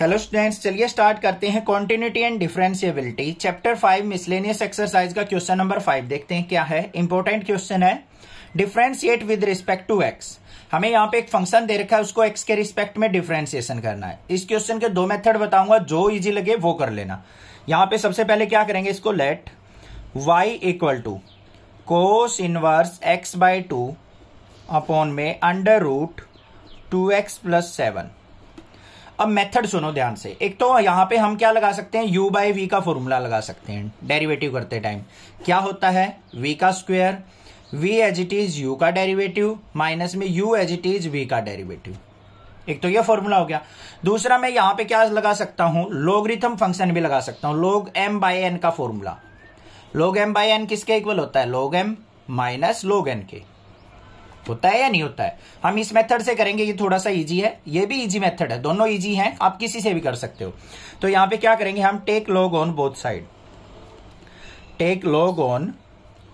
hello students चलिए start करते हैं continuity and differentiability chapter five miscellaneous exercise का क्वेश्चन नंबर फाइव देखते हैं क्या है इंपॉर्टेंट क्वेश्चन है differentiate with respect to x हमें यहाँ पे एक फंक्शन दे रखा है उसको एक्स के रिस्पेक्ट में डिफ्रेंसिएशन करना है इस क्वेश्चन के दो मेथड बताऊंगा जो इजी लगे वो कर लेना यहाँ पे सबसे पहले क्या करेंगे इसको let y equal to cos inverse x by two upon में under root two x plus seven अब मेथड सुनो ध्यान से एक तो यहां पे हम क्या लगा सकते हैं u बाई वी का फॉर्मूला लगा सकते हैं डेरिवेटिव करते टाइम क्या होता है v का square v as it is u का डेरिवेटिव माइनस में u as it is v का डेरिवेटिव एक तो ये फॉर्मूला हो गया दूसरा मैं यहां पे क्या लगा सकता हूं लोगरिथम फंक्शन भी लगा सकता हूं लोग m बाई एन का formula log m by n किसके इक्वल होता है लोग m माइनस लोग एन के होता है या नहीं होता है हम इस मेथड से करेंगे ये थोड़ा सा इजी है ये भी इजी मेथड है दोनों इजी हैं आप किसी से भी कर सकते हो तो यहां पे क्या करेंगे हम take log on both side take log on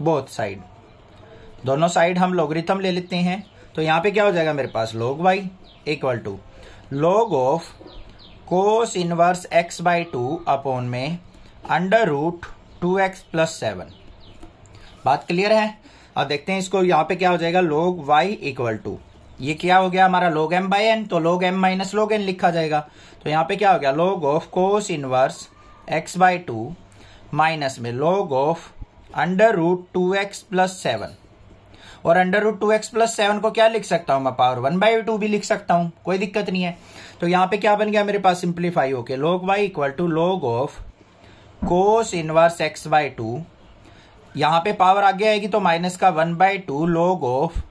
both side दोनों साइड हम लॉगरिथम ले लेते हैं तो यहां पे क्या हो जाएगा मेरे पास log y equal to log of cos inverse x by two upon में under root two x plus seven बात क्लियर है और देखते हैं इसको यहाँ पे क्या हो जाएगा लोग वाई इक्वल टू ये क्या हो गया हमारा लोग एम बाई एन तो लोग एम माइनस लोग एन लिखा जाएगा तो यहाँ पे क्या हो गया log of cos inverse x by two minus में log of under root two x plus seven और under root two x plus seven को क्या लिख सकता हूं मैं पावर वन बाई टू भी लिख सकता हूं कोई दिक्कत नहीं है तो यहां पे क्या बन गया मेरे पास सिंप्लीफाई होके log y equal to log of cos inverse x by two यहां पे पावर आगे आएगी तो माइनस का one by two log of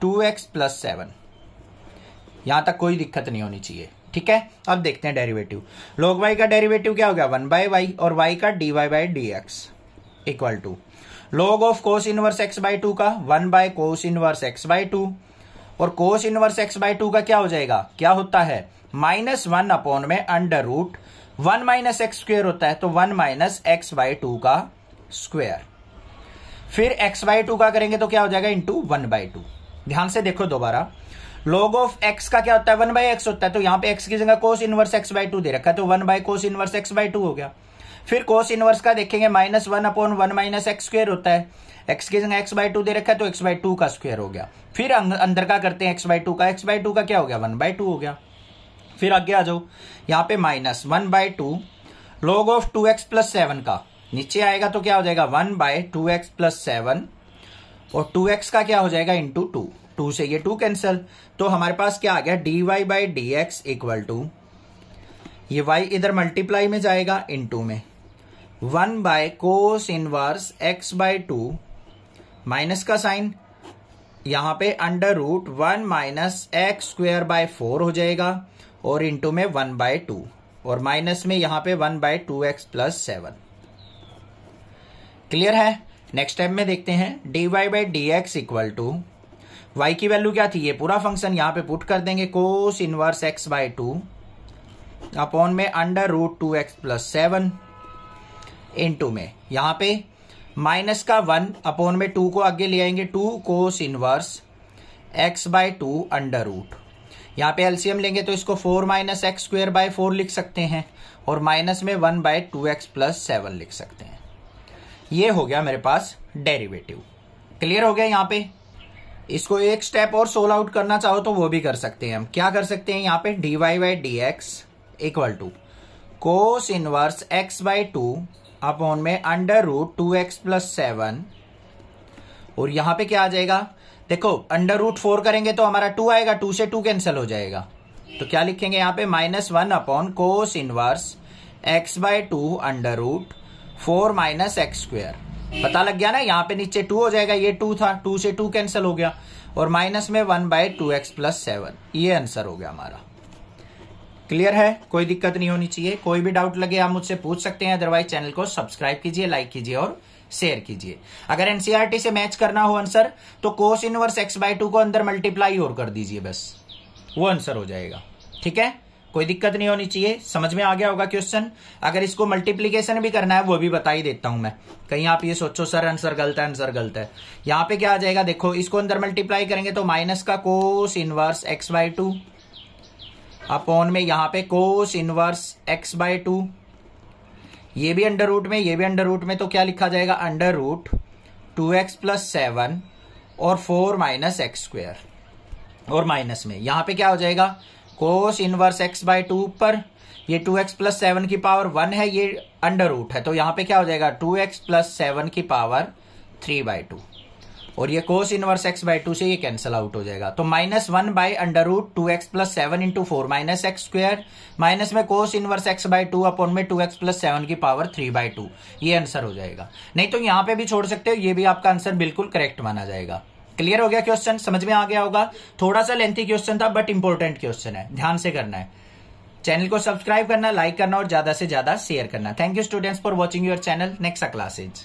two x plus seven यहां तक कोई दिक्कत नहीं होनी चाहिए ठीक है अब देखते हैं डेरिवेटिव लोग वाई का डेरिवेटिव क्या हो गया वन बाय वाई और वाई का d y by d x equal to log of cos inverse x by two का one by cos inverse x by two और cos inverse x by two का क्या हो जाएगा क्या होता है माइनस वन अपॉन में under root one minus x square होता है तो one minus x by two का स्क्वेयर फिर एक्स बाय टू का करेंगे तो क्या हो जाएगा इंटू वन बाय टू ध्यान से देखो दोबारा लोग ऑफ एक्स का क्या होता है वन बाय एक्स होता है तो यहाँ पे एक्स की जगह cos inverse x by two दे रखा है तो one by cos inverse x by two हो गया फिर कोस इनवर्स का देखेंगे minus one upon one minus x square होता है एक्स की जगह एक्स बाय टू दे रखा है तो एक्स बाय टू का स्क्वेयर हो गया फिर अंदर का करते हैं एक्स बाय टू का एक्स बाय टू का क्या हो गया वन बाय टू हो गया फिर आगे आ जाओ यहाँ पे minus one by two log of two x plus seven का नीचे आएगा तो क्या हो जाएगा one by two x plus seven और टू एक्स का क्या हो जाएगा इंटू टू टू से ये टू कैंसिल तो हमारे पास क्या आ गया d y by d x equal to ये वाई इधर मल्टीप्लाई में जाएगा इंटू में one by cos inverse x by two minus का साइन यहां पे under root one minus x square by four हो जाएगा और इंटू में वन बाय टू और माइनस में यहां पे one by two x plus seven clear है नेक्स्ट स्टेप में देखते हैं d y by d x equal to y की वैल्यू क्या थी ये पूरा फंक्शन यहाँ पे पुट कर देंगे cos inverse x by two upon में under root two x plus seven into में यहाँ पे माइनस का वन अपॉन में टू को आगे ले आएंगे two cos inverse x by two under root यहाँ पे एल्सियम लेंगे तो इसको four minus x square by four लिख सकते हैं और माइनस में one by two x plus seven लिख सकते हैं ये हो गया मेरे पास डेरिवेटिव क्लियर हो गया यहाँ पे इसको एक स्टेप और सोल आउट करना चाहो तो वो भी कर सकते हैं हम क्या कर सकते हैं यहाँ पे d y by d x equal to cos inverse x by two upon में under root two x plus seven और यहाँ पे क्या आ जाएगा देखो अंडर रूट फोर करेंगे तो हमारा टू आएगा टू से टू कैंसिल हो जाएगा तो क्या लिखेंगे यहाँ पे minus one upon cos inverse x by two under root four minus x square पता लग गया ना यहाँ पे नीचे टू हो जाएगा ये टू था टू से टू कैंसिल हो गया और माइनस में one by two x plus seven ये आंसर हो गया हमारा क्लियर है कोई दिक्कत नहीं होनी चाहिए कोई भी डाउट लगे आप मुझसे पूछ सकते हैं अदरवाइज चैनल को सब्सक्राइब कीजिए लाइक कीजिए और शेयर कीजिए अगर एनसीआरटी e से मैच करना हो आंसर तो cos inverse x by two को अंदर मल्टीप्लाई और कर दीजिए बस वो आंसर हो जाएगा ठीक है कोई दिक्कत नहीं होनी चाहिए समझ में आ गया होगा क्वेश्चन अगर इसको मल्टीप्लीकेशन भी करना है वो भी बता ही देता हूं मैं कहीं आप ये सोचो सर आंसर गलत है आंसर गलत है यहां पे क्या आ जाएगा देखो इसको अंदर मल्टीप्लाई करेंगे तो माइनस का cos inverse x by two upon में यहां पे cos inverse x by two ये भी अंडर रूट में ये भी अंडर रूट में तो क्या लिखा जाएगा under root two x plus seven और फोर माइनस एक्स स्क्वेयर और माइनस में यहां पे क्या हो जाएगा cos inverse x by two पर ये टू एक्स प्लस सेवन की पावर वन है ये अंडर रूट है तो यहां पे क्या हो जाएगा टू एक्स प्लस सेवन की पावर थ्री बाय टू और ये cos inverse x by two से ये कैंसिल आउट हो जाएगा तो minus one by under root two x plus seven into four minus x square minus में cos inverse x by two upon में two x plus seven की power three by two ये answer हो जाएगा नहीं तो यहां पे भी छोड़ सकते हो ये भी आपका आंसर बिल्कुल करेक्ट माना जाएगा क्लियर हो गया क्वेश्चन समझ में आ गया होगा थोड़ा सा लेंथी क्वेश्चन था बट इंपॉर्टेंट क्वेश्चन है ध्यान से करना है चैनल को सब्सक्राइब करना लाइक करना और ज्यादा से ज्यादा शेयर करना thank you students for watching your channel next classes